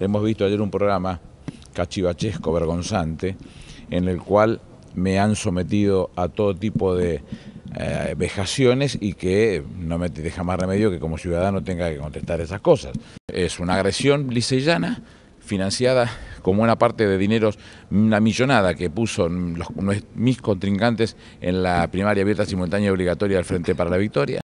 Hemos visto ayer un programa cachivachesco, vergonzante, en el cual me han sometido a todo tipo de eh, vejaciones y que no me deja más remedio que como ciudadano tenga que contestar esas cosas. Es una agresión lisellana financiada con una parte de dineros, una millonada que puso mis contrincantes en la primaria abierta simultánea obligatoria del Frente para la Victoria.